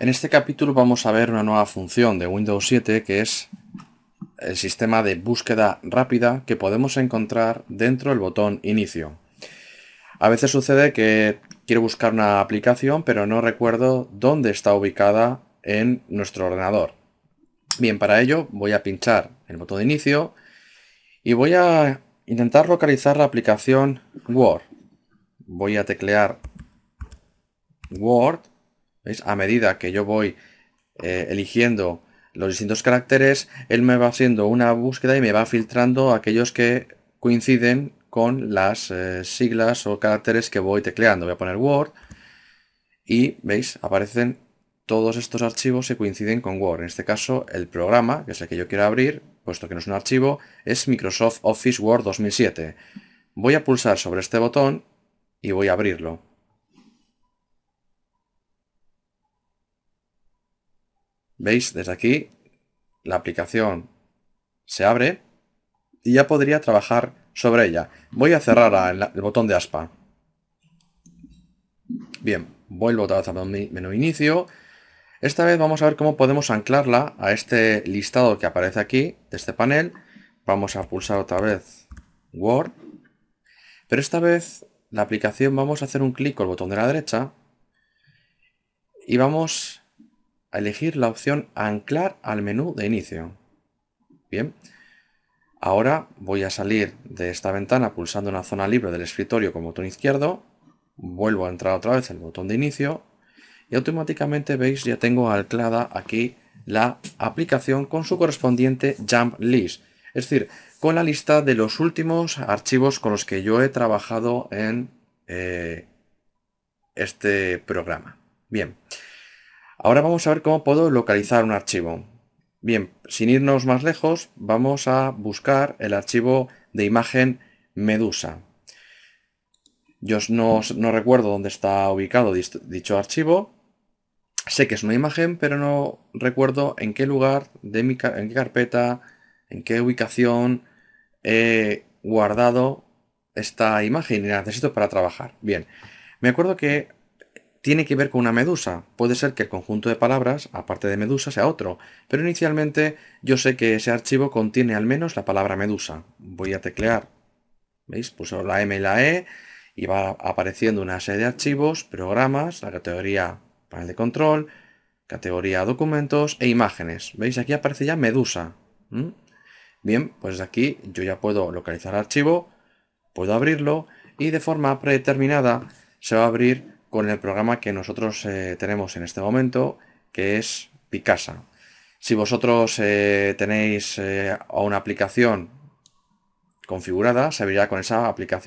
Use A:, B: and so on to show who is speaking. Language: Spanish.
A: En este capítulo vamos a ver una nueva función de Windows 7 que es el sistema de búsqueda rápida que podemos encontrar dentro del botón inicio. A veces sucede que quiero buscar una aplicación pero no recuerdo dónde está ubicada en nuestro ordenador. Bien, para ello voy a pinchar el botón de inicio y voy a intentar localizar la aplicación Word. Voy a teclear Word a medida que yo voy eh, eligiendo los distintos caracteres, él me va haciendo una búsqueda y me va filtrando aquellos que coinciden con las eh, siglas o caracteres que voy tecleando. Voy a poner Word y, ¿veis? Aparecen todos estos archivos que coinciden con Word. En este caso, el programa, que es el que yo quiero abrir, puesto que no es un archivo, es Microsoft Office Word 2007. Voy a pulsar sobre este botón y voy a abrirlo. ¿Veis? Desde aquí la aplicación se abre y ya podría trabajar sobre ella. Voy a cerrar el botón de aspa. Bien, vuelvo otra vez a menú inicio. Esta vez vamos a ver cómo podemos anclarla a este listado que aparece aquí, de este panel. Vamos a pulsar otra vez Word. Pero esta vez la aplicación vamos a hacer un clic con el botón de la derecha y vamos a elegir la opción anclar al menú de inicio. Bien, ahora voy a salir de esta ventana pulsando una zona libre del escritorio con botón izquierdo, vuelvo a entrar otra vez el botón de inicio y automáticamente veis ya tengo anclada aquí la aplicación con su correspondiente jump list, es decir, con la lista de los últimos archivos con los que yo he trabajado en eh, este programa. Bien. Ahora vamos a ver cómo puedo localizar un archivo. Bien, sin irnos más lejos, vamos a buscar el archivo de imagen Medusa. Yo no, recuerdo dónde está ubicado dicho archivo. Sé que es una imagen, pero no recuerdo en qué lugar, de mi, en qué carpeta, en qué ubicación he guardado esta imagen y la necesito para trabajar. Bien, me acuerdo que tiene que ver con una medusa. Puede ser que el conjunto de palabras, aparte de medusa, sea otro, pero inicialmente yo sé que ese archivo contiene al menos la palabra medusa. Voy a teclear, ¿veis? Puso la M y la E y va apareciendo una serie de archivos, programas, la categoría panel de control, categoría documentos e imágenes. ¿Veis? Aquí aparece ya medusa. Bien, pues aquí yo ya puedo localizar el archivo, puedo abrirlo y de forma predeterminada se va a abrir con el programa que nosotros eh, tenemos en este momento, que es Picasa. Si vosotros eh, tenéis eh, una aplicación configurada, se abrirá con esa aplicación.